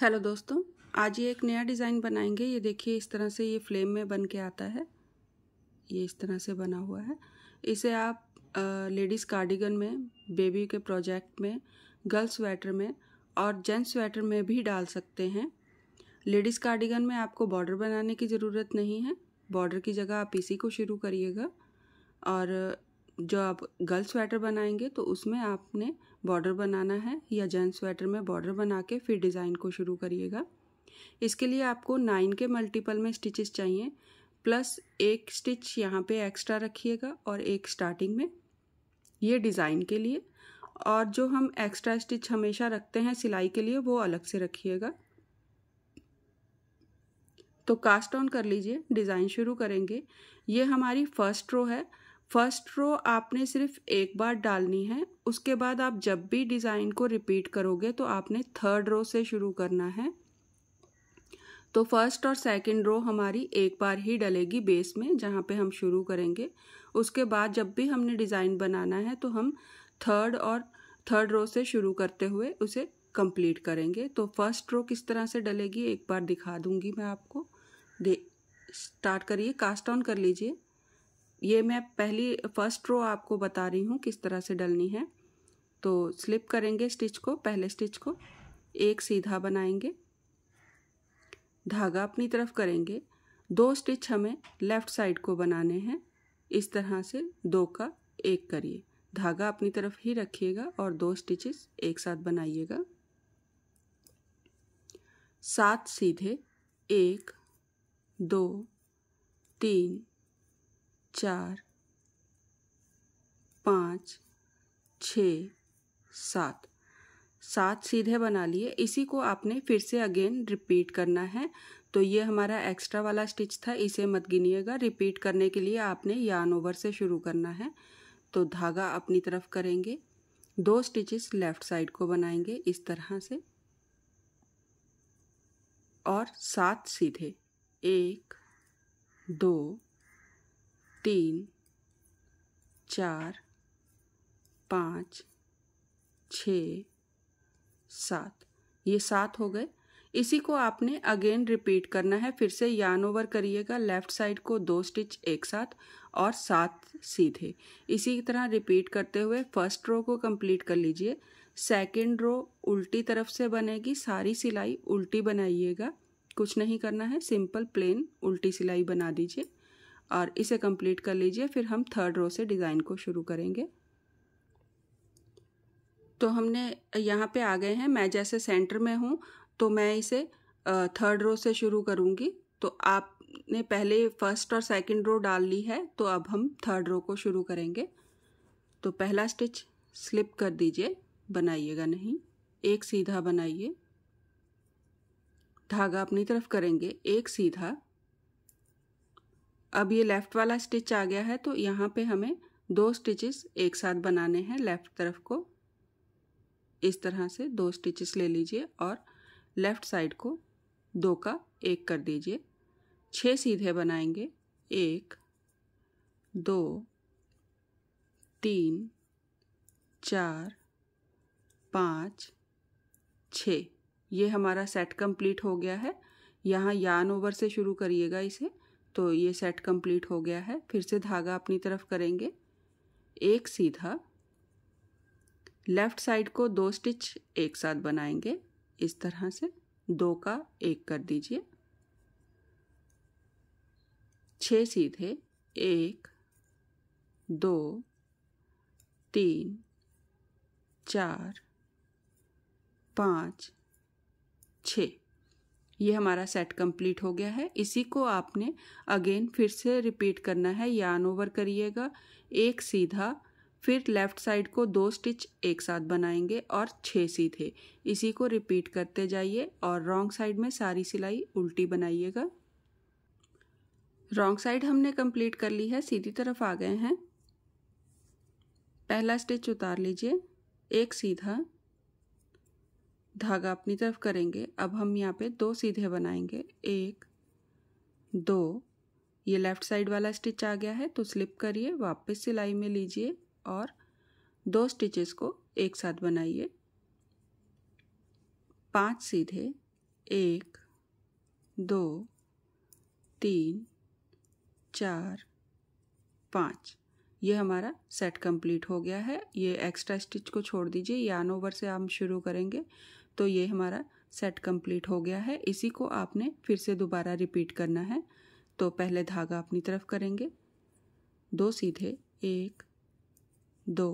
hello दोस्तों आज ये एक नया डिज़ाइन बनाएंगे ये देखिए इस तरह से ये फ्लेम में बन के आता है ये इस तरह से बना हुआ है इसे आप लेडीज़ कार्डिगन में बेबी के प्रोजेक्ट में गर्ल स्वेटर में और जेंट्स स्वेटर में भी डाल सकते हैं लेडीज़ कार्डिगन में आपको बॉर्डर बनाने की ज़रूरत नहीं है बॉर्डर की जगह आप इसी को शुरू करिएगा और जो आप गर्ल स्वेटर बनाएंगे तो उसमें आपने बॉर्डर बनाना है या जेंट स्वेटर में बॉर्डर बना के फिर डिज़ाइन को शुरू करिएगा इसके लिए आपको नाइन के मल्टीपल में स्टिचेस चाहिए प्लस एक स्टिच यहाँ पे एक्स्ट्रा रखिएगा और एक स्टार्टिंग में ये डिज़ाइन के लिए और जो हम एक्स्ट्रा स्टिच हमेशा रखते हैं सिलाई के लिए वो अलग से रखिएगा तो कास्ट ऑन कर लीजिए डिज़ाइन शुरू करेंगे ये हमारी फर्स्ट रो है फर्स्ट रो आपने सिर्फ एक बार डालनी है उसके बाद आप जब भी डिज़ाइन को रिपीट करोगे तो आपने थर्ड रो से शुरू करना है तो फर्स्ट और सेकंड रो हमारी एक बार ही डलेगी बेस में जहाँ पे हम शुरू करेंगे उसके बाद जब भी हमने डिज़ाइन बनाना है तो हम थर्ड और थर्ड रो से शुरू करते हुए उसे कंप्लीट करेंगे तो फर्स्ट रो किस तरह से डलेगी एक बार दिखा दूंगी मैं आपको दे स्टार्ट करिए कास्ट ऑन कर लीजिए ये मैं पहली फर्स्ट रो आपको बता रही हूँ किस तरह से डलनी है तो स्लिप करेंगे स्टिच को पहले स्टिच को एक सीधा बनाएंगे धागा अपनी तरफ करेंगे दो स्टिच हमें लेफ़्ट साइड को बनाने हैं इस तरह से दो का एक करिए धागा अपनी तरफ ही रखिएगा और दो स्टिचेस एक साथ बनाइएगा सात सीधे एक दो तीन चार पाँच छ सात सात सीधे बना लिए इसी को आपने फिर से अगेन रिपीट करना है तो ये हमारा एक्स्ट्रा वाला स्टिच था इसे मत गिनिएगा रिपीट करने के लिए आपने यान ओवर से शुरू करना है तो धागा अपनी तरफ करेंगे दो स्टिचेस लेफ्ट साइड को बनाएंगे इस तरह से और सात सीधे एक दो तीन चार पाँच छ सात ये सात हो गए इसी को आपने अगेन रिपीट करना है फिर से यान ओवर करिएगा लेफ्ट साइड को दो स्टिच एक साथ और सात सीधे इसी तरह रिपीट करते हुए फर्स्ट रो को कंप्लीट कर लीजिए सेकंड रो उल्टी तरफ से बनेगी सारी सिलाई उल्टी बनाइएगा कुछ नहीं करना है सिंपल प्लेन उल्टी सिलाई बना दीजिए और इसे कंप्लीट कर लीजिए फिर हम थर्ड रो से डिज़ाइन को शुरू करेंगे तो हमने यहाँ पे आ गए हैं मैं जैसे सेंटर में हूँ तो मैं इसे थर्ड रो से शुरू करूँगी तो आपने पहले फर्स्ट और सेकंड रो डाल ली है तो अब हम थर्ड रो को शुरू करेंगे तो पहला स्टिच स्लिप कर दीजिए बनाइएगा नहीं एक सीधा बनाइए धागा अपनी तरफ करेंगे एक सीधा अब ये लेफ़्ट वाला स्टिच आ गया है तो यहाँ पे हमें दो स्टिचेस एक साथ बनाने हैं लेफ़्ट तरफ को इस तरह से दो स्टिचेस ले लीजिए और लेफ़्ट साइड को दो का एक कर दीजिए छः सीधे बनाएंगे एक दो तीन चार पाँच छ ये हमारा सेट कंप्लीट हो गया है यहाँ यान ओवर से शुरू करिएगा इसे तो ये सेट कंप्लीट हो गया है फिर से धागा अपनी तरफ करेंगे एक सीधा लेफ्ट साइड को दो स्टिच एक साथ बनाएंगे इस तरह से दो का एक कर दीजिए छः सीधे एक दो तीन चार पाँच छः ये हमारा सेट कंप्लीट हो गया है इसी को आपने अगेन फिर से रिपीट करना है यान ओवर करिएगा एक सीधा फिर लेफ़्ट साइड को दो स्टिच एक साथ बनाएंगे और छह सीधे इसी को रिपीट करते जाइए और रॉन्ग साइड में सारी सिलाई उल्टी बनाइएगा रॉन्ग साइड हमने कंप्लीट कर ली है सीधी तरफ आ गए हैं पहला स्टिच उतार लीजिए एक सीधा धागा अपनी तरफ करेंगे अब हम यहाँ पे दो सीधे बनाएंगे एक दो ये लेफ़्ट साइड वाला स्टिच आ गया है तो स्लिप करिए वापस सिलाई में लीजिए और दो स्टिचेस को एक साथ बनाइए पांच सीधे एक दो तीन चार पाँच ये हमारा सेट कंप्लीट हो गया है ये एक्स्ट्रा स्टिच को छोड़ दीजिए यान ओवर से हम शुरू करेंगे तो ये हमारा सेट कंप्लीट हो गया है इसी को आपने फिर से दोबारा रिपीट करना है तो पहले धागा अपनी तरफ करेंगे दो सीधे एक दो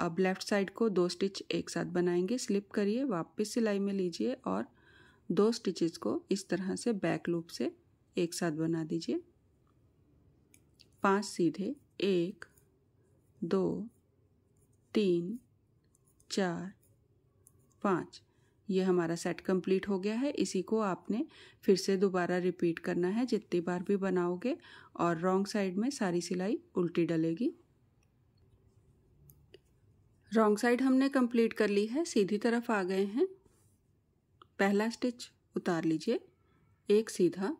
अब लेफ़्ट साइड को दो स्टिच एक साथ बनाएंगे स्लिप करिए वापस सिलाई में लीजिए और दो स्टिचेस को इस तरह से बैक लूप से एक साथ बना दीजिए पांच सीधे एक दो तीन चार पाँच ये हमारा सेट कंप्लीट हो गया है इसी को आपने फिर से दोबारा रिपीट करना है जितनी बार भी बनाओगे और रॉन्ग साइड में सारी सिलाई उल्टी डलेगी रॉन्ग साइड हमने कंप्लीट कर ली है सीधी तरफ आ गए हैं पहला स्टिच उतार लीजिए एक सीधा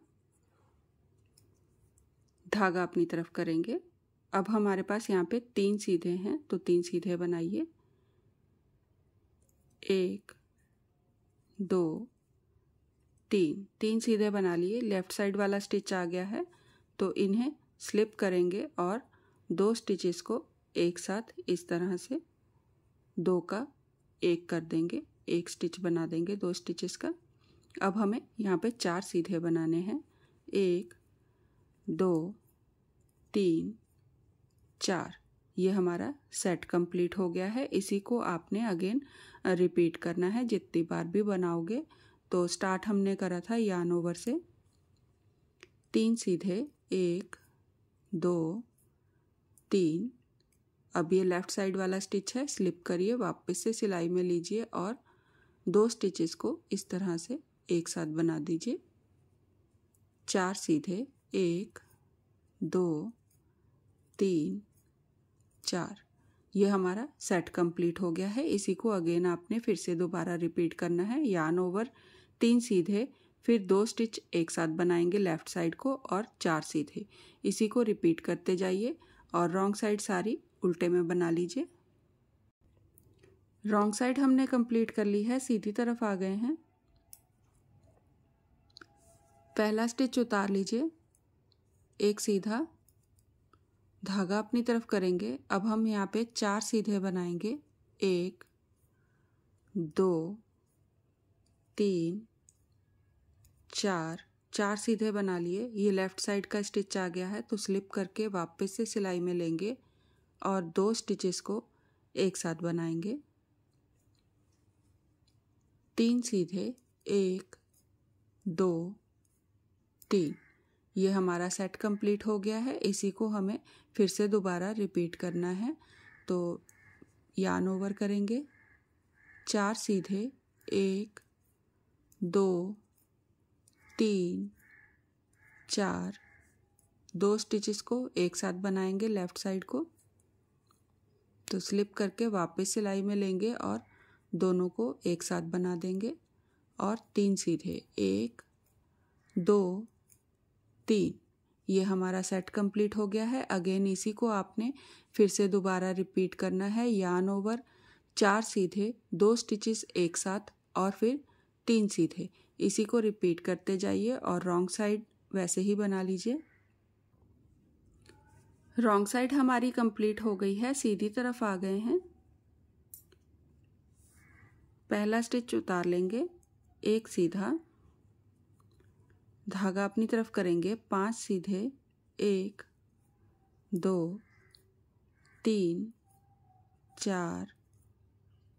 धागा अपनी तरफ करेंगे अब हमारे पास यहाँ पे तीन सीधे हैं तो तीन सीधे बनाइए एक दो तीन तीन सीधे बना लिए लेफ्ट साइड वाला स्टिच आ गया है तो इन्हें स्लिप करेंगे और दो स्टिचेस को एक साथ इस तरह से दो का एक कर देंगे एक स्टिच बना देंगे दो स्टिचेस का अब हमें यहाँ पे चार सीधे बनाने हैं एक दो तीन चार ये हमारा सेट कंप्लीट हो गया है इसी को आपने अगेन रिपीट करना है जितनी बार भी बनाओगे तो स्टार्ट हमने करा था यान ओवर से तीन सीधे एक दो तीन अब ये लेफ़्ट साइड वाला स्टिच है स्लिप करिए वापस से सिलाई में लीजिए और दो स्टिचेस को इस तरह से एक साथ बना दीजिए चार सीधे एक दो तीन चार ये हमारा सेट कंप्लीट हो गया है इसी को अगेन आपने फिर से दोबारा रिपीट करना है यान ओवर तीन सीधे फिर दो स्टिच एक साथ बनाएंगे लेफ्ट साइड को और चार सीधे इसी को रिपीट करते जाइए और रॉन्ग साइड सारी उल्टे में बना लीजिए रॉन्ग साइड हमने कंप्लीट कर ली है सीधी तरफ आ गए हैं पहला स्टिच उतार लीजिए एक सीधा धागा अपनी तरफ करेंगे अब हम यहाँ पे चार सीधे बनाएंगे एक दो तीन चार चार सीधे बना लिए ये लेफ़्ट साइड का स्टिच आ गया है तो स्लिप करके वापस से सिलाई में लेंगे और दो स्टिचेस को एक साथ बनाएंगे तीन सीधे एक दो तीन ये हमारा सेट कंप्लीट हो गया है इसी को हमें फिर से दोबारा रिपीट करना है तो यान ओवर करेंगे चार सीधे एक दो तीन चार दो स्टिचेस को एक साथ बनाएंगे लेफ्ट साइड को तो स्लिप करके वापस सिलाई में लेंगे और दोनों को एक साथ बना देंगे और तीन सीधे एक दो तीन ये हमारा सेट कंप्लीट हो गया है अगेन इसी को आपने फिर से दोबारा रिपीट करना है यान ओवर चार सीधे दो स्टिचेस एक साथ और फिर तीन सीधे इसी को रिपीट करते जाइए और रॉन्ग साइड वैसे ही बना लीजिए रॉन्ग साइड हमारी कंप्लीट हो गई है सीधी तरफ आ गए हैं पहला स्टिच उतार लेंगे एक सीधा धागा अपनी तरफ करेंगे पांच सीधे एक दो तीन चार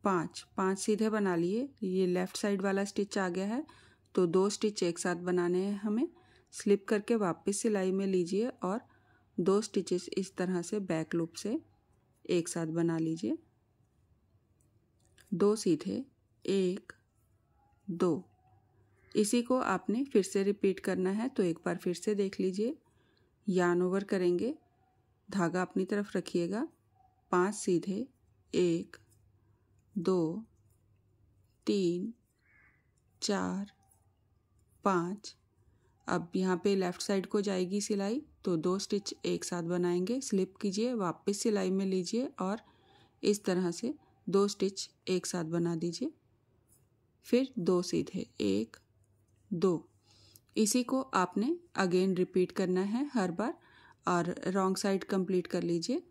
पाँच पाँच सीधे बना लिए ये लेफ़्ट साइड वाला स्टिच आ गया है तो दो स्टिच एक साथ बनाने हैं हमें स्लिप करके वापस सिलाई में लीजिए और दो स्टिचेस इस तरह से बैक लूप से एक साथ बना लीजिए दो सीधे एक दो इसी को आपने फिर से रिपीट करना है तो एक बार फिर से देख लीजिए यान ओवर करेंगे धागा अपनी तरफ रखिएगा पांच सीधे एक दो तीन चार पाँच अब यहाँ पे लेफ़्ट साइड को जाएगी सिलाई तो दो स्टिच एक साथ बनाएंगे स्लिप कीजिए वापस सिलाई में लीजिए और इस तरह से दो स्टिच एक साथ बना दीजिए फिर दो सीधे एक दो इसी को आपने अगेन रिपीट करना है हर बार और रॉन्ग साइड कंप्लीट कर लीजिए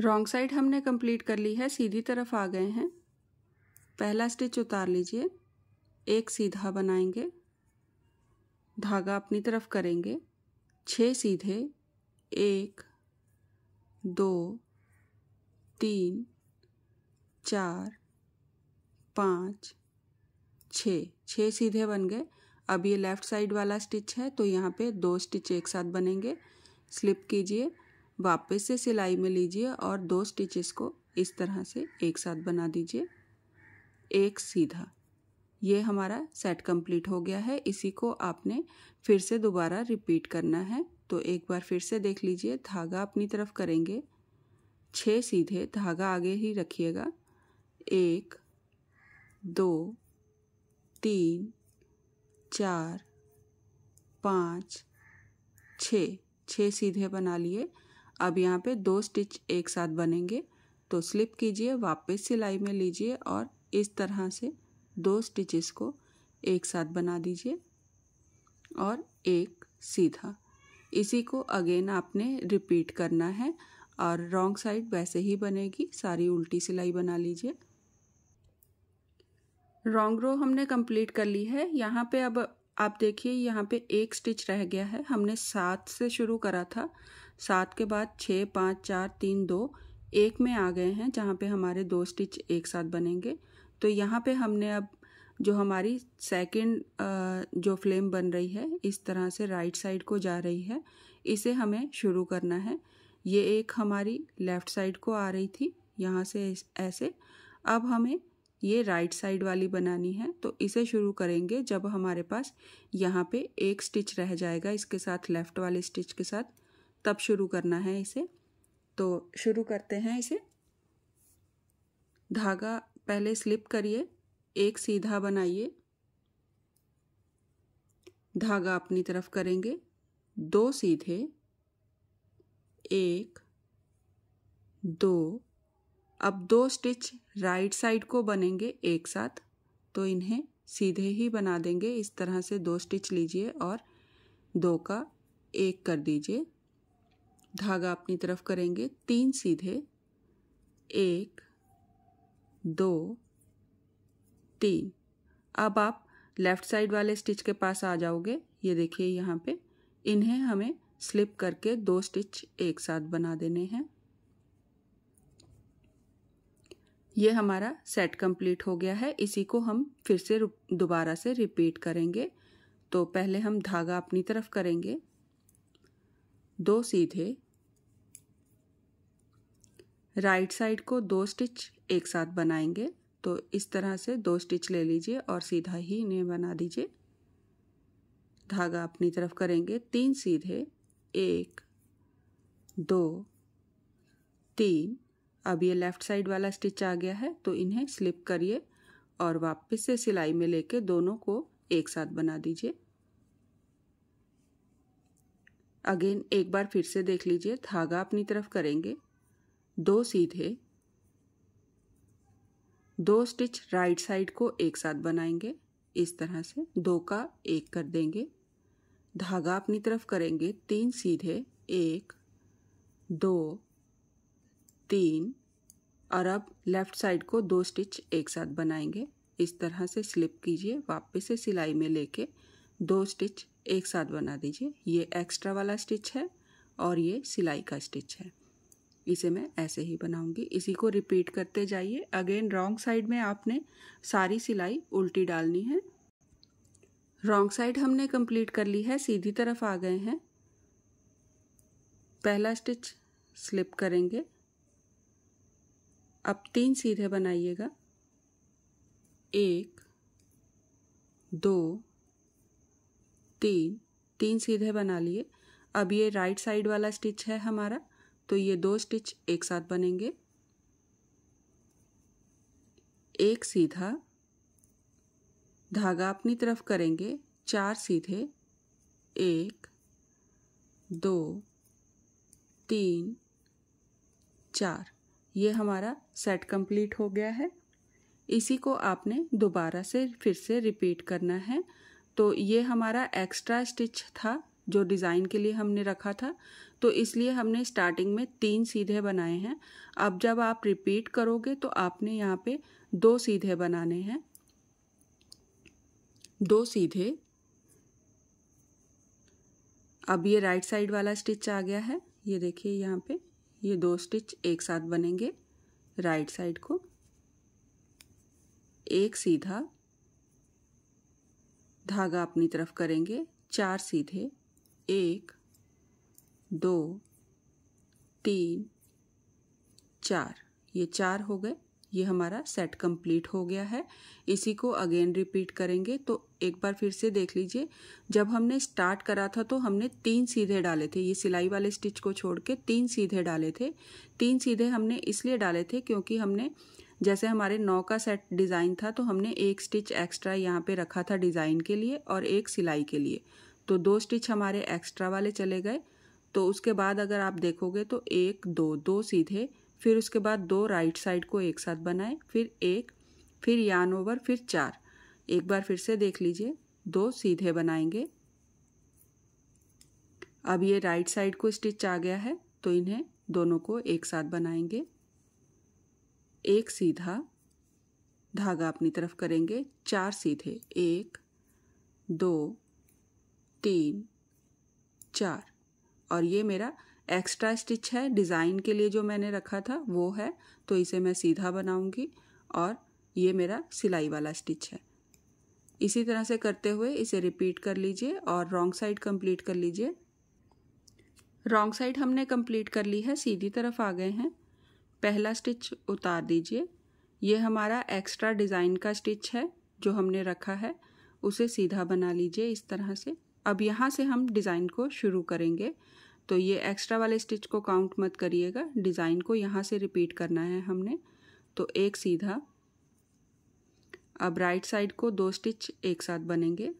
रॉन्ग साइड हमने कंप्लीट कर ली है सीधी तरफ आ गए हैं पहला स्टिच उतार लीजिए एक सीधा बनाएंगे धागा अपनी तरफ करेंगे छः सीधे एक दो तीन चार पाँच छः छः सीधे बन गए अब ये लेफ़्ट साइड वाला स्टिच है तो यहाँ पे दो स्टिच एक साथ बनेंगे स्लिप कीजिए वापस से सिलाई में लीजिए और दो स्टिचेस को इस तरह से एक साथ बना दीजिए एक सीधा ये हमारा सेट कंप्लीट हो गया है इसी को आपने फिर से दोबारा रिपीट करना है तो एक बार फिर से देख लीजिए धागा अपनी तरफ करेंगे छः सीधे धागा आगे ही रखिएगा एक दो तीन चार पाँच छ छः सीधे बना लिए अब यहाँ पे दो स्टिच एक साथ बनेंगे तो स्लिप कीजिए वापस सिलाई में लीजिए और इस तरह से दो स्टिचेस को एक साथ बना दीजिए और एक सीधा इसी को अगेन आपने रिपीट करना है और रॉन्ग साइड वैसे ही बनेगी सारी उल्टी सिलाई बना लीजिए रॉन्ग रो हमने कंप्लीट कर ली है यहाँ पे अब आप देखिए यहाँ पे एक स्टिच रह गया है हमने सात से शुरू करा था सात के बाद छः पाँच चार तीन दो एक में आ गए हैं जहाँ पे हमारे दो स्टिच एक साथ बनेंगे तो यहाँ पे हमने अब जो हमारी सेकंड जो फ्लेम बन रही है इस तरह से राइट साइड को जा रही है इसे हमें शुरू करना है ये एक हमारी लेफ़्ट साइड को आ रही थी यहाँ से ऐसे अब हमें ये राइट साइड वाली बनानी है तो इसे शुरू करेंगे जब हमारे पास यहाँ पे एक स्टिच रह जाएगा इसके साथ लेफ़्ट वाले स्टिच के साथ तब शुरू करना है इसे तो शुरू करते हैं इसे धागा पहले स्लिप करिए एक सीधा बनाइए धागा अपनी तरफ करेंगे दो सीधे एक दो अब दो स्टिच राइट साइड को बनेंगे एक साथ तो इन्हें सीधे ही बना देंगे इस तरह से दो स्टिच लीजिए और दो का एक कर दीजिए धागा अपनी तरफ करेंगे तीन सीधे एक दो तीन अब आप लेफ़्ट साइड वाले स्टिच के पास आ जाओगे ये देखिए यहाँ पे इन्हें हमें स्लिप करके दो स्टिच एक साथ बना देने हैं ये हमारा सेट कंप्लीट हो गया है इसी को हम फिर से दोबारा से रिपीट करेंगे तो पहले हम धागा अपनी तरफ करेंगे दो सीधे राइट साइड को दो स्टिच एक साथ बनाएंगे तो इस तरह से दो स्टिच ले लीजिए और सीधा ही इन्हें बना दीजिए धागा अपनी तरफ करेंगे तीन सीधे एक दो तीन अब ये लेफ़्ट साइड वाला स्टिच आ गया है तो इन्हें स्लिप करिए और वापस से सिलाई में लेके दोनों को एक साथ बना दीजिए अगेन एक बार फिर से देख लीजिए धागा अपनी तरफ करेंगे दो सीधे दो स्टिच राइट साइड को एक साथ बनाएंगे इस तरह से दो का एक कर देंगे धागा अपनी तरफ करेंगे तीन सीधे एक दो तीन और अब लेफ़्ट साइड को दो स्टिच एक साथ बनाएंगे इस तरह से स्लिप कीजिए वापस से सिलाई में लेके दो स्टिच एक साथ बना दीजिए ये एक्स्ट्रा वाला स्टिच है और ये सिलाई का स्टिच है इसे मैं ऐसे ही बनाऊंगी इसी को रिपीट करते जाइए अगेन रॉन्ग साइड में आपने सारी सिलाई उल्टी डालनी है रॉन्ग साइड हमने कंप्लीट कर ली है सीधी तरफ आ गए हैं पहला स्टिच स्लिप करेंगे अब तीन सीधे बनाइएगा एक दो तीन तीन सीधे बना लिए अब ये राइट साइड वाला स्टिच है हमारा तो ये दो स्टिच एक साथ बनेंगे एक सीधा धागा अपनी तरफ करेंगे चार सीधे एक दो तीन चार ये हमारा सेट कंप्लीट हो गया है इसी को आपने दोबारा से फिर से रिपीट करना है तो ये हमारा एक्स्ट्रा स्टिच था जो डिज़ाइन के लिए हमने रखा था तो इसलिए हमने स्टार्टिंग में तीन सीधे बनाए हैं अब जब आप रिपीट करोगे तो आपने यहाँ पे दो सीधे बनाने हैं दो सीधे अब ये राइट साइड वाला स्टिच आ गया है ये देखिए यहाँ पे ये दो स्टिच एक साथ बनेंगे राइट साइड को एक सीधा धागा अपनी तरफ करेंगे चार सीधे एक दो तीन चार ये चार हो गए ये हमारा सेट कंप्लीट हो गया है इसी को अगेन रिपीट करेंगे तो एक बार फिर से देख लीजिए जब हमने स्टार्ट करा था तो हमने तीन सीधे डाले थे ये सिलाई वाले स्टिच को छोड़ के तीन सीधे डाले थे तीन सीधे हमने इसलिए डाले थे क्योंकि हमने जैसे हमारे नौ का सेट डिज़ाइन था तो हमने एक स्टिच एक्स्ट्रा यहाँ पे रखा था डिज़ाइन के लिए और एक सिलाई के लिए तो दो स्टिच हमारे एक्स्ट्रा वाले चले गए तो उसके बाद अगर आप देखोगे तो एक दो दो सीधे फिर उसके बाद दो राइट साइड को एक साथ बनाएं फिर एक फिर यान ओवर फिर चार एक बार फिर से देख लीजिए दो सीधे बनाएंगे अब ये राइट साइड को स्टिच आ गया है तो इन्हें दोनों को एक साथ बनाएंगे एक सीधा धागा अपनी तरफ करेंगे चार सीधे एक दो तीन चार और ये मेरा एक्स्ट्रा स्टिच है डिज़ाइन के लिए जो मैंने रखा था वो है तो इसे मैं सीधा बनाऊंगी और ये मेरा सिलाई वाला स्टिच है इसी तरह से करते हुए इसे रिपीट कर लीजिए और रॉन्ग साइड कंप्लीट कर लीजिए रॉन्ग साइड हमने कंप्लीट कर ली है सीधी तरफ आ गए हैं पहला स्टिच उतार दीजिए ये हमारा एक्स्ट्रा डिज़ाइन का स्टिच है जो हमने रखा है उसे सीधा बना लीजिए इस तरह से अब यहाँ से हम डिज़ाइन को शुरू करेंगे तो ये एक्स्ट्रा वाले स्टिच को काउंट मत करिएगा डिज़ाइन को यहाँ से रिपीट करना है हमने तो एक सीधा अब राइट साइड को दो स्टिच एक साथ बनेंगे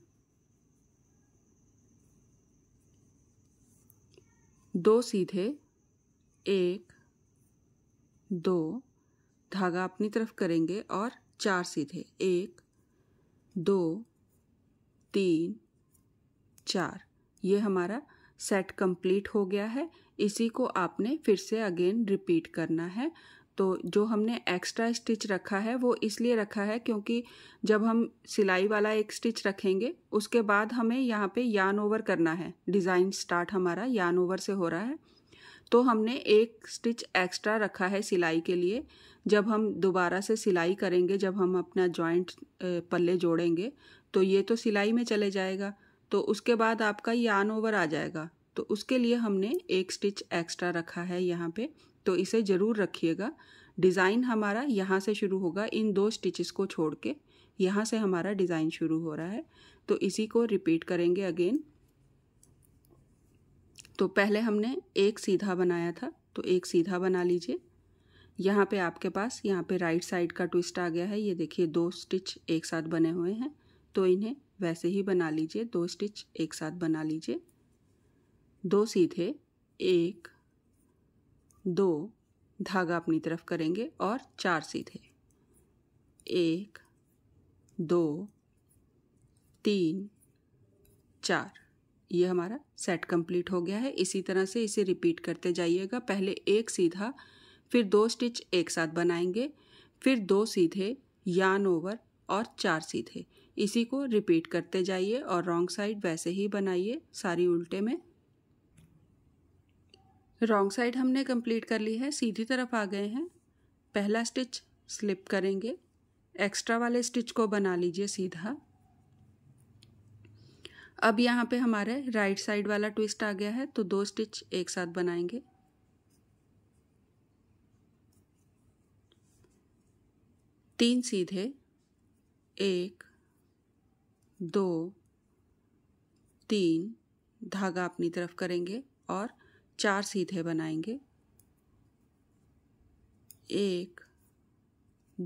दो सीधे एक दो धागा अपनी तरफ करेंगे और चार सीधे एक दो तीन चार ये हमारा सेट कंप्लीट हो गया है इसी को आपने फिर से अगेन रिपीट करना है तो जो हमने एक्स्ट्रा स्टिच रखा है वो इसलिए रखा है क्योंकि जब हम सिलाई वाला एक स्टिच रखेंगे उसके बाद हमें यहाँ पे यान ओवर करना है डिज़ाइन स्टार्ट हमारा यान ओवर से हो रहा है तो हमने एक स्टिच एक्स्ट्रा रखा है सिलाई के लिए जब हम दोबारा से सिलाई करेंगे जब हम अपना जॉइंट पल्ले जोड़ेंगे तो ये तो सिलाई में चले जाएगा तो उसके बाद आपका यान ओवर आ जाएगा तो उसके लिए हमने एक स्टिच एक्स्ट्रा रखा है यहाँ पे तो इसे ज़रूर रखिएगा डिज़ाइन हमारा यहाँ से शुरू होगा इन दो स्टिचेस को छोड़ के यहाँ से हमारा डिज़ाइन शुरू हो रहा है तो इसी को रिपीट करेंगे अगेन तो पहले हमने एक सीधा बनाया था तो एक सीधा बना लीजिए यहाँ पे आपके पास यहाँ पे राइट साइड का ट्विस्ट आ गया है ये देखिए दो स्टिच एक साथ बने हुए हैं तो इन्हें वैसे ही बना लीजिए दो स्टिच एक साथ बना लीजिए दो सीधे एक दो धागा अपनी तरफ करेंगे और चार सीधे एक दो तीन चार ये हमारा सेट कंप्लीट हो गया है इसी तरह से इसे रिपीट करते जाइएगा पहले एक सीधा फिर दो स्टिच एक साथ बनाएंगे फिर दो सीधे यान ओवर और चार सीधे इसी को रिपीट करते जाइए और रॉन्ग साइड वैसे ही बनाइए सारी उल्टे में रॉन्ग साइड हमने कंप्लीट कर ली है सीधी तरफ आ गए हैं पहला स्टिच स्लिप करेंगे एक्स्ट्रा वाले स्टिच को बना लीजिए सीधा अब यहाँ पे हमारे राइट साइड वाला ट्विस्ट आ गया है तो दो स्टिच एक साथ बनाएंगे तीन सीधे एक दो तीन धागा अपनी तरफ करेंगे और चार सीधे बनाएंगे एक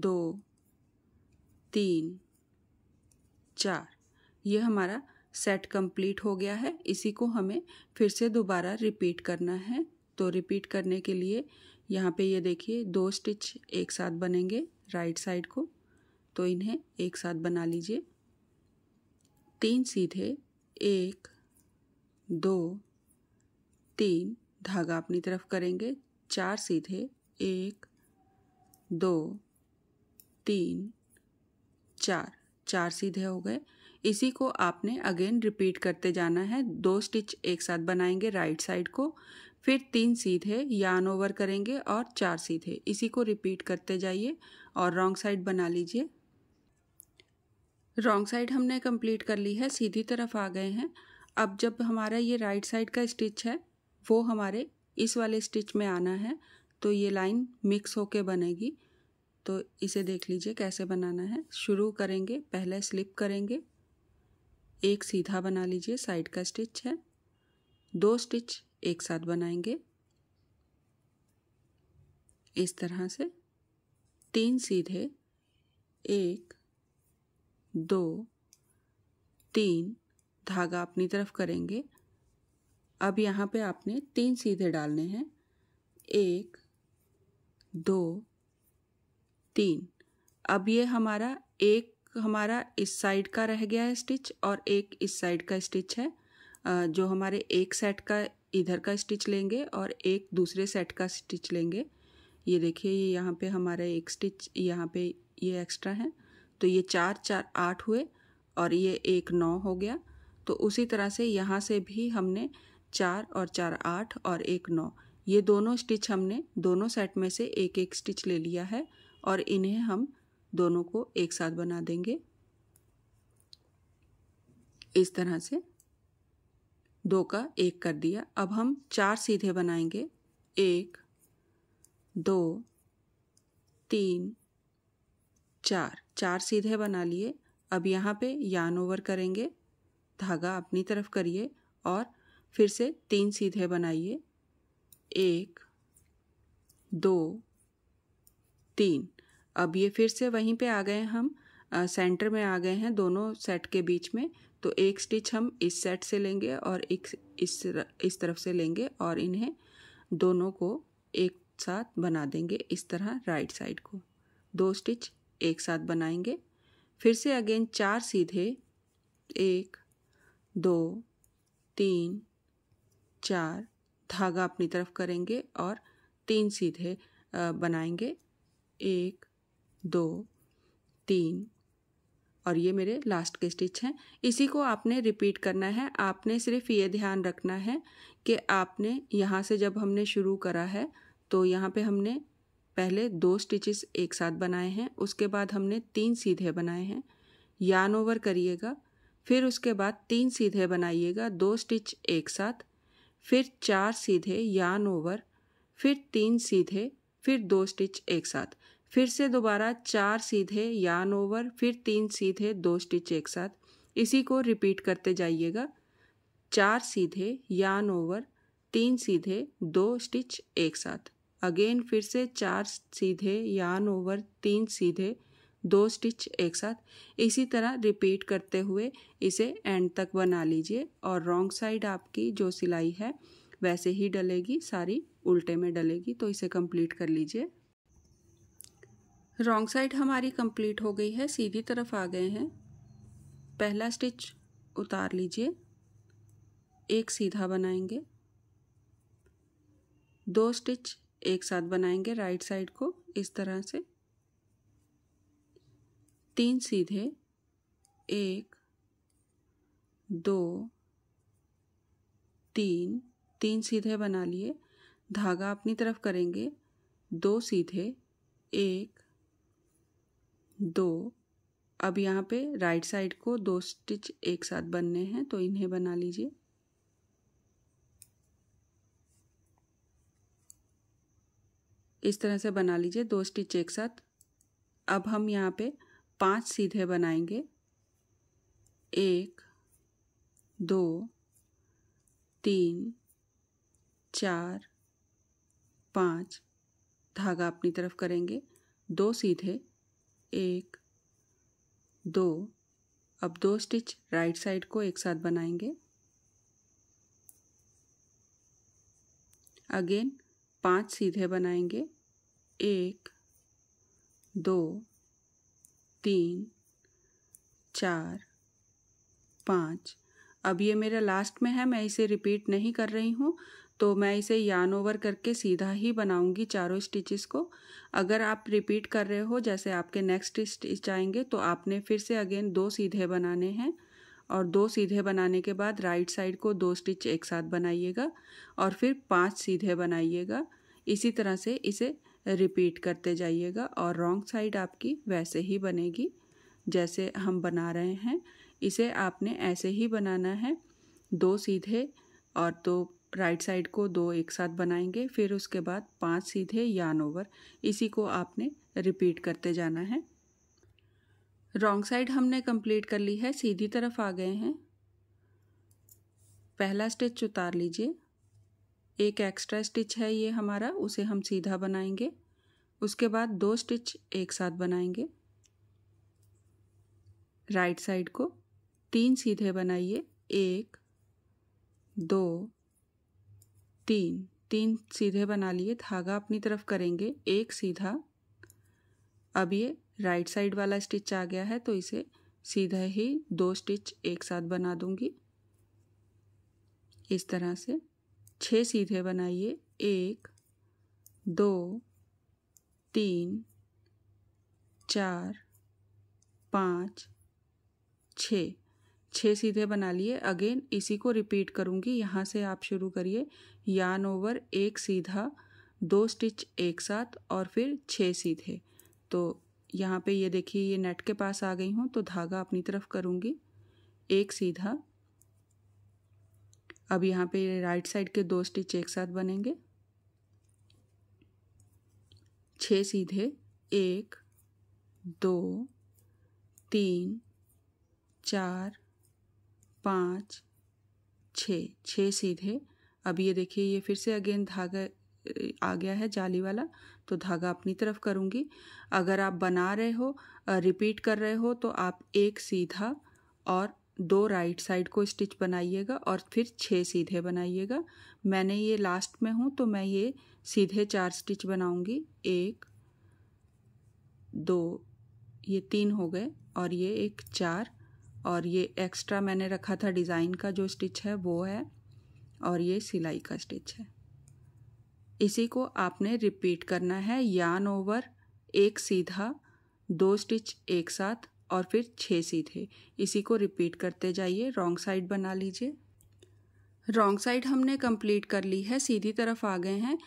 दो तीन चार यह हमारा सेट कंप्लीट हो गया है इसी को हमें फिर से दोबारा रिपीट करना है तो रिपीट करने के लिए यहाँ पे ये देखिए दो स्टिच एक साथ बनेंगे राइट साइड को तो इन्हें एक साथ बना लीजिए तीन सीधे एक दो तीन धागा अपनी तरफ करेंगे चार सीधे एक दो तीन चार चार सीधे हो गए इसी को आपने अगेन रिपीट करते जाना है दो स्टिच एक साथ बनाएंगे राइट साइड को फिर तीन सीधे यान ओवर करेंगे और चार सीधे इसी को रिपीट करते जाइए और रॉन्ग साइड बना लीजिए रॉन्ग साइड हमने कंप्लीट कर ली है सीधी तरफ आ गए हैं अब जब हमारा ये राइट साइड का स्टिच है वो हमारे इस वाले स्टिच में आना है तो ये लाइन मिक्स होके बनेगी तो इसे देख लीजिए कैसे बनाना है शुरू करेंगे पहले स्लिप करेंगे एक सीधा बना लीजिए साइड का स्टिच है दो स्टिच एक साथ बनाएंगे इस तरह से तीन सीधे एक दो तीन धागा अपनी तरफ करेंगे अब यहाँ पे आपने तीन सीधे डालने हैं एक दो तीन अब ये हमारा एक हमारा इस साइड का रह गया है स्टिच और एक इस साइड का स्टिच है जो हमारे एक सेट का इधर का स्टिच लेंगे और एक दूसरे सेट का स्टिच लेंगे ये देखिए ये यहाँ पे हमारा एक स्टिच यहाँ पे ये एक्स्ट्रा है तो ये चार चार आठ हुए और ये एक नौ हो गया तो उसी तरह से यहाँ से भी हमने चार और चार आठ और एक नौ ये दोनों स्टिच हमने दोनों सेट में से एक एक स्टिच ले लिया है और इन्हें हम दोनों को एक साथ बना देंगे इस तरह से दो का एक कर दिया अब हम चार सीधे बनाएंगे एक दो तीन चार चार सीधे बना लिए अब यहाँ पे यान ओवर करेंगे धागा अपनी तरफ करिए और फिर से तीन सीधे बनाइए एक दो तीन अब ये फिर से वहीं पे आ गए हम आ, सेंटर में आ गए हैं दोनों सेट के बीच में तो एक स्टिच हम इस सेट से लेंगे और एक इस इस तरफ से लेंगे और इन्हें दोनों को एक साथ बना देंगे इस तरह राइट साइड को दो स्टिच एक साथ बनाएंगे फिर से अगेन चार सीधे एक दो तीन चार धागा अपनी तरफ करेंगे और तीन सीधे बनाएंगे एक दो तीन और ये मेरे लास्ट के स्टिच हैं इसी को आपने रिपीट करना है आपने सिर्फ ये ध्यान रखना है कि आपने यहाँ से जब हमने शुरू करा है तो यहाँ पे हमने पहले दो स्टिचेस एक साथ बनाए हैं उसके बाद हमने तीन सीधे बनाए हैं यान ओवर करिएगा फिर उसके बाद तीन सीधे बनाइएगा दो स्टिच एक साथ फिर चार सीधे यान ओवर फिर तीन सीधे फिर दो स्टिच एक साथ फिर से दोबारा चार सीधे यान ओवर फिर तीन सीधे दो स्टिच एक साथ इसी को रिपीट करते जाइएगा चार सीधे यान ओवर तीन सीधे दो स्टिच एक साथ अगेन फिर से चार सीधे यान ओवर तीन सीधे दो स्टिच एक साथ इसी तरह रिपीट करते हुए इसे एंड तक बना लीजिए और रॉन्ग साइड आपकी जो सिलाई है वैसे ही डलेगी सारी उल्टे में डलेगी तो इसे कंप्लीट कर लीजिए रॉन्ग साइड हमारी कंप्लीट हो गई है सीधी तरफ आ गए हैं पहला स्टिच उतार लीजिए एक सीधा बनाएंगे दो स्टिच एक साथ बनाएंगे राइट साइड को इस तरह से तीन सीधे एक दो तीन तीन सीधे बना लिए धागा अपनी तरफ करेंगे दो सीधे एक दो अब यहाँ पे राइट साइड को दो स्टिच एक साथ बनने हैं तो इन्हें बना लीजिए इस तरह से बना लीजिए दो स्टिच एक साथ अब हम यहाँ पे पांच सीधे बनाएंगे एक दो तीन चार पाँच धागा अपनी तरफ करेंगे दो सीधे एक दो अब दो स्टिच राइट साइड को एक साथ बनाएंगे अगेन पांच सीधे बनाएंगे एक दो तीन चार पाँच अब ये मेरा लास्ट में है मैं इसे रिपीट नहीं कर रही हूँ तो मैं इसे यान ओवर करके सीधा ही बनाऊंगी चारों स्टिचेस को अगर आप रिपीट कर रहे हो जैसे आपके नेक्स्ट स्टिच आएंगे तो आपने फिर से अगेन दो सीधे बनाने हैं और दो सीधे बनाने के बाद राइट साइड को दो स्टिच एक साथ बनाइएगा और फिर पांच सीधे बनाइएगा इसी तरह से इसे रिपीट करते जाइएगा और रॉन्ग साइड आपकी वैसे ही बनेगी जैसे हम बना रहे हैं इसे आपने ऐसे ही बनाना है दो सीधे और दो राइट साइड को दो एक साथ बनाएंगे फिर उसके बाद पांच सीधे यान ओवर इसी को आपने रिपीट करते जाना है रॉन्ग साइड हमने कंप्लीट कर ली है सीधी तरफ आ गए हैं पहला स्टिच उतार लीजिए एक एक्स्ट्रा स्टिच है ये हमारा उसे हम सीधा बनाएंगे उसके बाद दो स्टिच एक साथ बनाएंगे राइट साइड को तीन सीधे बनाइए एक दो तीन तीन सीधे बना लिए धागा अपनी तरफ करेंगे एक सीधा अब ये राइट साइड वाला स्टिच आ गया है तो इसे सीधा ही दो स्टिच एक साथ बना दूंगी इस तरह से छह सीधे बनाइए एक दो तीन चार पाँच छः छः सीधे बना लिए अगेन इसी को रिपीट करूँगी यहाँ से आप शुरू करिए यान ओवर एक सीधा दो स्टिच एक साथ और फिर छः सीधे तो यहाँ पे ये देखिए ये नेट के पास आ गई हूँ तो धागा अपनी तरफ करूँगी एक सीधा अब यहाँ पे राइट साइड के दो स्टिच एक साथ बनेंगे छः सीधे एक दो तीन चार पाँच छ छः सीधे अब ये देखिए ये फिर से अगेन धागा आ गया है जाली वाला तो धागा अपनी तरफ करूँगी अगर आप बना रहे हो रिपीट कर रहे हो तो आप एक सीधा और दो राइट साइड को स्टिच बनाइएगा और फिर छः सीधे बनाइएगा मैंने ये लास्ट में हूँ तो मैं ये सीधे चार स्टिच बनाऊँगी एक दो ये तीन हो गए और ये एक चार और ये एक्स्ट्रा मैंने रखा था डिज़ाइन का जो स्टिच है वो है और ये सिलाई का स्टिच है इसी को आपने रिपीट करना है यान ओवर एक सीधा दो स्टिच एक साथ और फिर छः सीधे इसी को रिपीट करते जाइए रॉन्ग साइड बना लीजिए रॉन्ग साइड हमने कंप्लीट कर ली है सीधी तरफ आ गए हैं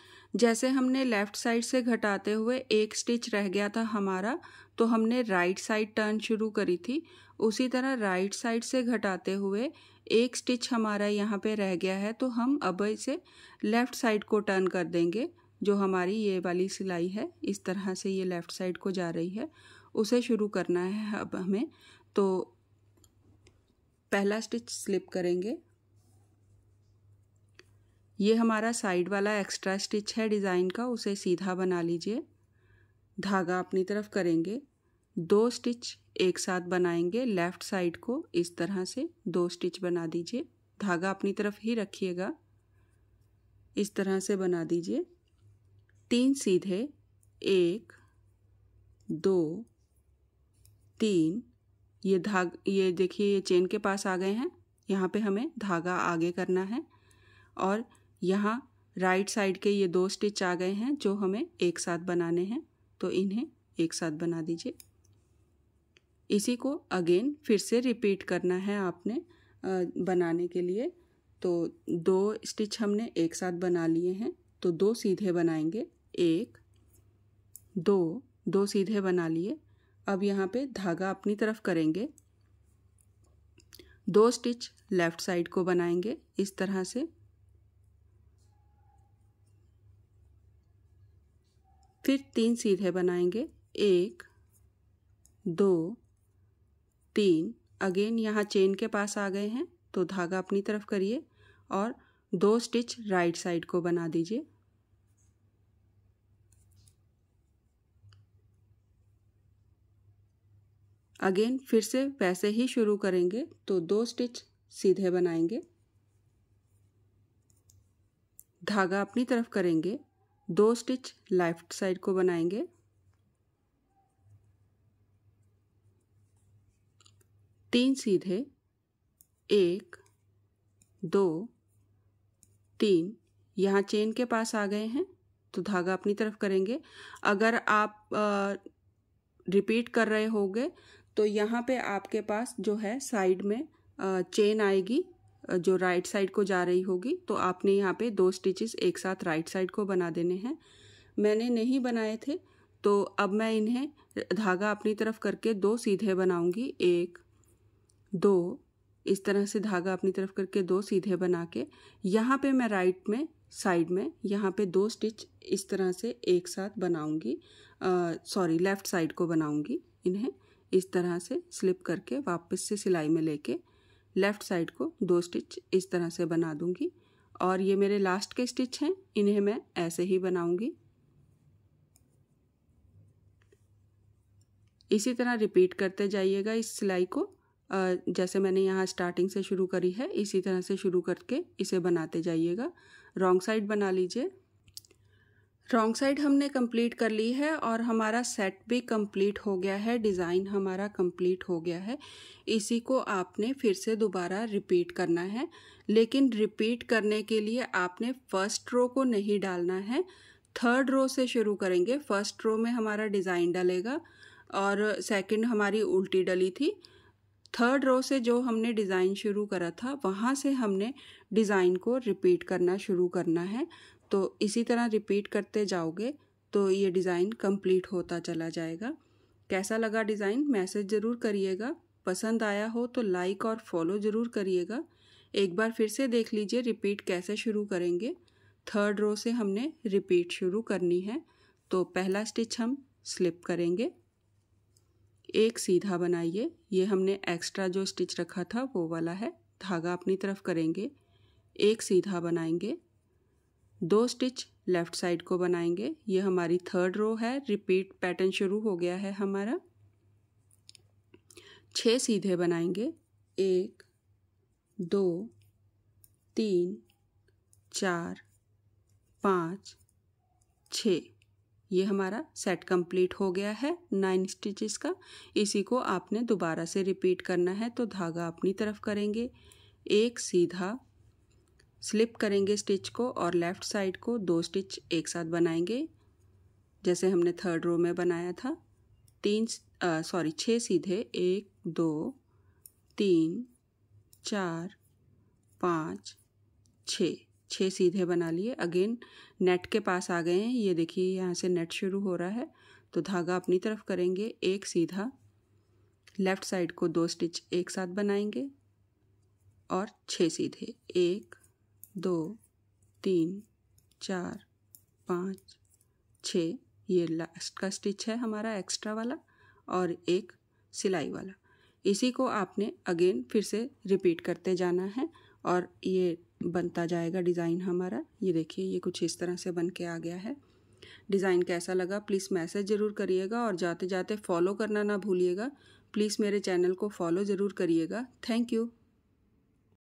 जैसे हमने लेफ़्ट साइड से घटाते हुए एक स्टिच रह गया था हमारा तो हमने राइट साइड टर्न शुरू करी थी उसी तरह राइट साइड से घटाते हुए एक स्टिच हमारा यहाँ पे रह गया है तो हम अब इसे लेफ़्ट साइड को टर्न कर देंगे जो हमारी ये वाली सिलाई है इस तरह से ये लेफ़्ट साइड को जा रही है उसे शुरू करना है अब हमें तो पहला स्टिच स्लिप करेंगे ये हमारा साइड वाला एक्स्ट्रा स्टिच है डिज़ाइन का उसे सीधा बना लीजिए धागा अपनी तरफ करेंगे दो स्टिच एक साथ बनाएंगे लेफ्ट साइड को इस तरह से दो स्टिच बना दीजिए धागा अपनी तरफ ही रखिएगा इस तरह से बना दीजिए तीन सीधे एक दो तीन ये धाग ये देखिए ये चेन के पास आ गए हैं यहाँ पे हमें धागा आगे करना है और यहाँ राइट साइड के ये दो स्टिच आ गए हैं जो हमें एक साथ बनाने हैं तो इन्हें एक साथ बना दीजिए इसी को अगेन फिर से रिपीट करना है आपने बनाने के लिए तो दो स्टिच हमने एक साथ बना लिए हैं तो दो सीधे बनाएंगे एक दो दो सीधे बना लिए अब यहाँ पे धागा अपनी तरफ करेंगे दो स्टिच लेफ्ट साइड को बनाएंगे इस तरह से फिर तीन सीधे बनाएंगे एक दो तीन अगेन यहाँ चेन के पास आ गए हैं तो धागा अपनी तरफ करिए और दो स्टिच राइट साइड को बना दीजिए अगेन फिर से वैसे ही शुरू करेंगे तो दो स्टिच सीधे बनाएंगे धागा अपनी तरफ करेंगे दो स्टिच लेफ्ट साइड को बनाएंगे तीन सीधे एक दो तीन यहाँ चेन के पास आ गए हैं तो धागा अपनी तरफ करेंगे अगर आप आ, रिपीट कर रहे होंगे तो यहाँ पे आपके पास जो है साइड में आ, चेन आएगी जो राइट साइड को जा रही होगी तो आपने यहाँ पे दो स्टिचेस एक साथ राइट साइड को बना देने हैं मैंने नहीं बनाए थे तो अब मैं इन्हें धागा अपनी तरफ करके दो सीधे बनाऊंगी एक दो इस तरह से धागा अपनी तरफ करके दो सीधे बना के यहाँ पे मैं राइट में साइड में यहाँ पे दो स्टिच इस तरह से एक साथ बनाऊंगी सॉरी लेफ़्ट साइड को बनाऊंगी इन्हें इस तरह से स्लिप करके वापस से सिलाई में लेके लेफ़्ट साइड को दो स्टिच इस तरह से बना दूंगी और ये मेरे लास्ट के स्टिच हैं इन्हें मैं ऐसे ही बनाऊंगी इसी तरह रिपीट करते जाइएगा इस सिलाई को जैसे मैंने यहाँ स्टार्टिंग से शुरू करी है इसी तरह से शुरू करके इसे बनाते जाइएगा रॉन्ग साइड बना लीजिए रॉन्ग साइड हमने कंप्लीट कर ली है और हमारा सेट भी कंप्लीट हो गया है डिज़ाइन हमारा कंप्लीट हो गया है इसी को आपने फिर से दोबारा रिपीट करना है लेकिन रिपीट करने के लिए आपने फर्स्ट रो को नहीं डालना है थर्ड रो से शुरू करेंगे फर्स्ट रो में हमारा डिज़ाइन डलेगा और सेकंड हमारी उल्टी डली थी थर्ड रो से जो हमने डिज़ाइन शुरू करा था वहाँ से हमने डिज़ाइन को रिपीट करना शुरू करना है तो इसी तरह रिपीट करते जाओगे तो ये डिज़ाइन कंप्लीट होता चला जाएगा कैसा लगा डिज़ाइन मैसेज ज़रूर करिएगा पसंद आया हो तो लाइक और फॉलो ज़रूर करिएगा एक बार फिर से देख लीजिए रिपीट कैसे शुरू करेंगे थर्ड रो से हमने रिपीट शुरू करनी है तो पहला स्टिच हम स्लिप करेंगे एक सीधा बनाइए ये हमने एक्स्ट्रा जो स्टिच रखा था वो वाला है धागा अपनी तरफ करेंगे एक सीधा बनाएंगे दो स्टिच लेफ़्ट साइड को बनाएंगे ये हमारी थर्ड रो है रिपीट पैटर्न शुरू हो गया है हमारा छः सीधे बनाएंगे एक दो तीन चार पाँच छः ये हमारा सेट कंप्लीट हो गया है नाइन स्टिचेस का इसी को आपने दोबारा से रिपीट करना है तो धागा अपनी तरफ करेंगे एक सीधा स्लिप करेंगे स्टिच को और लेफ़्ट साइड को दो स्टिच एक साथ बनाएंगे जैसे हमने थर्ड रो में बनाया था तीन सॉरी छः सीधे एक दो तीन चार पाँच छः छः सीधे बना लिए अगेन नेट के पास आ गए हैं ये देखिए यहाँ से नेट शुरू हो रहा है तो धागा अपनी तरफ करेंगे एक सीधा लेफ़्ट साइड को दो स्टिच एक साथ बनाएंगे और छः सीधे एक दो तीन चार पाँच छ ये लास्ट का स्टिच है हमारा एक्स्ट्रा वाला और एक सिलाई वाला इसी को आपने अगेन फिर से रिपीट करते जाना है और ये बनता जाएगा डिज़ाइन हमारा ये देखिए ये कुछ इस तरह से बन के आ गया है डिज़ाइन कैसा लगा प्लीज़ मैसेज ज़रूर करिएगा और जाते जाते फॉलो करना ना भूलिएगा प्लीज़ मेरे चैनल को फॉलो ज़रूर करिएगा थैंक यू